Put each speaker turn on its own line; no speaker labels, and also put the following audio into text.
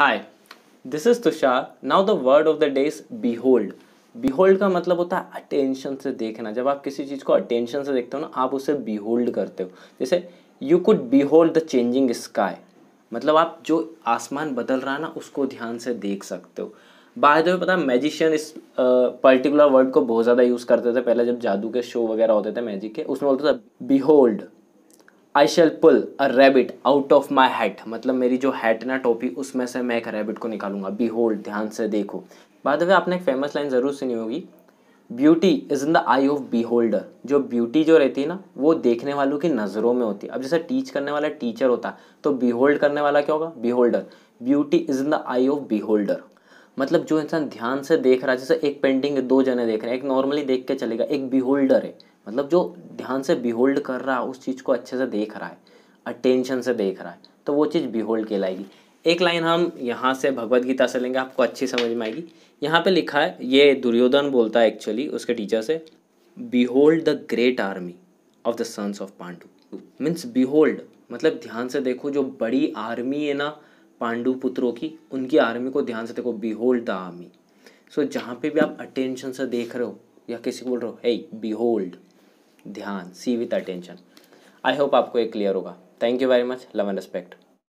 hi this is Tushar now the word of the day is behold behold का मतलब होता है अटेंशन से देखना जब आप किसी चीज़ को अटेंशन से देखते हो ना आप उसे बिहोल्ड करते हो जैसे you could behold the changing sky मतलब आप जो आसमान बदल रहा है ना उसको ध्यान से देख सकते हो बाहर तो पता मैजिशियन इस पर्टिकुलर वर्ड को बहुत ज़्यादा यूज़ करते थे पहले जब जादू के शो वगैरह होते थे मैजिक के उसमें बोलते थे behold I shall pull a rabbit out of my hat मतलब मेरी जो हैट ना टोपी उसमें से मैं एक रैबिट को निकालूंगा बी होल्ड ध्यान से देखो बाद में आपने एक फेमस लाइन ज़रूर सुनी होगी beauty is in the eye of beholder जो ब्यूटी जो रहती है ना वो देखने वालों की नज़रों में होती है अब जैसे टीच करने वाला टीचर होता तो बी होल्ड करने वाला क्या होगा beholder beauty is in the eye of beholder मतलब जो इंसान ध्यान से देख रहा है जैसे एक पेंटिंग दो जने देख रहे हैं एक नॉर्मली देख के चलेगा एक बी होल्डर है मतलब जो ध्यान से बिहोल्ड कर रहा है उस चीज़ को अच्छे से देख रहा है अटेंशन से देख रहा है तो वो चीज़ बिहोल्ड के लाएगी एक लाइन हम यहाँ से भगवत गीता से लेंगे आपको अच्छी समझ में आएगी यहाँ पे लिखा है ये दुर्योधन बोलता है एक्चुअली उसके टीचर से behold the great army of the sons of Pandu means behold मतलब ध्यान से देखो जो बड़ी आर्मी है ना पांडु पुत्रों की उनकी आर्मी को ध्यान से देखो बिहोल्ड द आर्मी सो जहाँ पे भी आप अटेंशन से देख रहे हो या किसी को बोल रहे हो हे बिहोल्ड ध्यान see with attention I hope आपको ये क्लियर होगा thank you very much love and respect